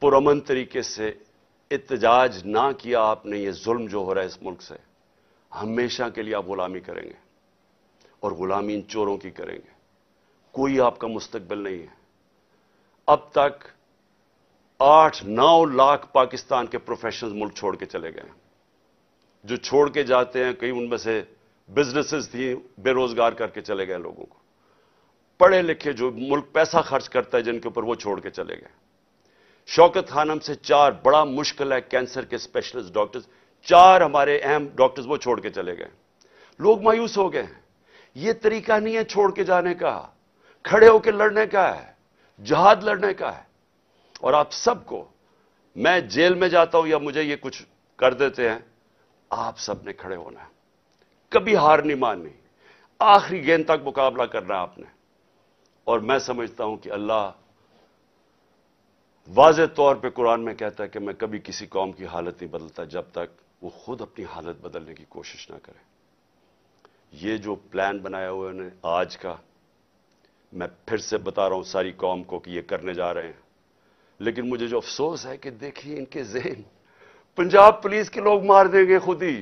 पुरमन तरीके से इतजाज ना किया आपने ये जुल्म जो हो रहा है इस मुल्क से हमेशा के लिए आप गुलामी करेंगे और गुलामी इन चोरों की करेंगे कोई आपका मुस्तबिल नहीं है अब तक आठ नौ लाख पाकिस्तान के प्रोफेशनल मुल्क छोड़ के चले गए जो छोड़ के जाते हैं कई उनमें से बिजनेसेस थी बेरोजगार करके चले गए लोगों को पढ़े लिखे जो मुल्क पैसा खर्च करता है जिनके ऊपर वो छोड़ के चले गए शौकत खानम से चार बड़ा मुश्किल है कैंसर के स्पेशलिस्ट डॉक्टर्स चार हमारे अहम डॉक्टर्स वो छोड़ के चले गए लोग मायूस हो गए हैं ये तरीका नहीं है छोड़ के जाने का खड़े होकर लड़ने का है जहाद लड़ने का है और आप सबको मैं जेल में जाता हूं या मुझे ये कुछ कर देते हैं आप सबने खड़े होना है कभी हार नहीं माननी आखिरी गेंद तक मुकाबला करना आपने और मैं समझता हूं कि अल्लाह वाज तौर पर कुरान में कहता है कि मैं कभी किसी कौम की हालत नहीं बदलता जब तक वो खुद अपनी हालत बदलने की कोशिश ना करें ये जो प्लान बनाया हुआ उन्होंने आज का मैं फिर से बता रहा हूं सारी कौम को कि ये करने जा रहे हैं लेकिन मुझे जो अफसोस है कि देखिए इनके जहन पंजाब पुलिस के लोग मार देंगे खुद ही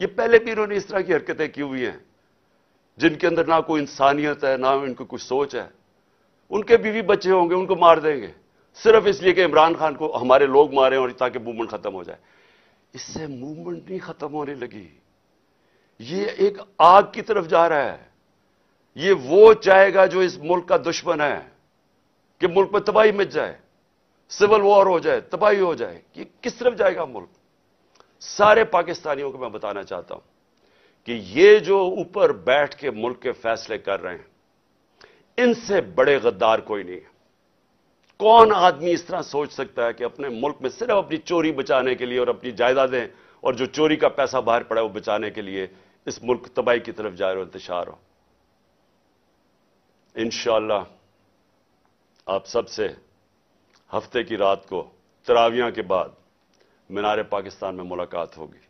ये पहले भी इन्होंने इस तरह की हरकतें की हुई हैं जिनके अंदर ना कोई इंसानियत है ना इनको कुछ सोच है उनके बीवी बच्चे होंगे उनको मार देंगे सिर्फ इसलिए कि इमरान खान को हमारे लोग मारे और ताकि मूवमेंट खत्म हो जाए इससे मूवमेंट नहीं खत्म होने लगी ये एक आग की तरफ जा रहा है ये वो चाहेगा जो इस मुल्क का दुश्मन है कि मुल्क में तबाही मच जाए सिविल वॉर हो जाए तबाही हो जाए कि किस तरफ जाएगा मुल्क सारे पाकिस्तानियों को मैं बताना चाहता हूं कि ये जो ऊपर बैठ के मुल्क के फैसले कर रहे हैं इनसे बड़े गद्दार कोई नहीं है कौन आदमी इस तरह सोच सकता है कि अपने मुल्क में सिर्फ अपनी चोरी बचाने के लिए और अपनी जायदादें और जो चोरी का पैसा बाहर पड़ा है वो बचाने के लिए इस मुल्क तबाही की तरफ जाए हो इंतशार हो इन आप सबसे हफ्ते की रात को तरावियां के बाद मीनार पाकिस्तान में मुलाकात होगी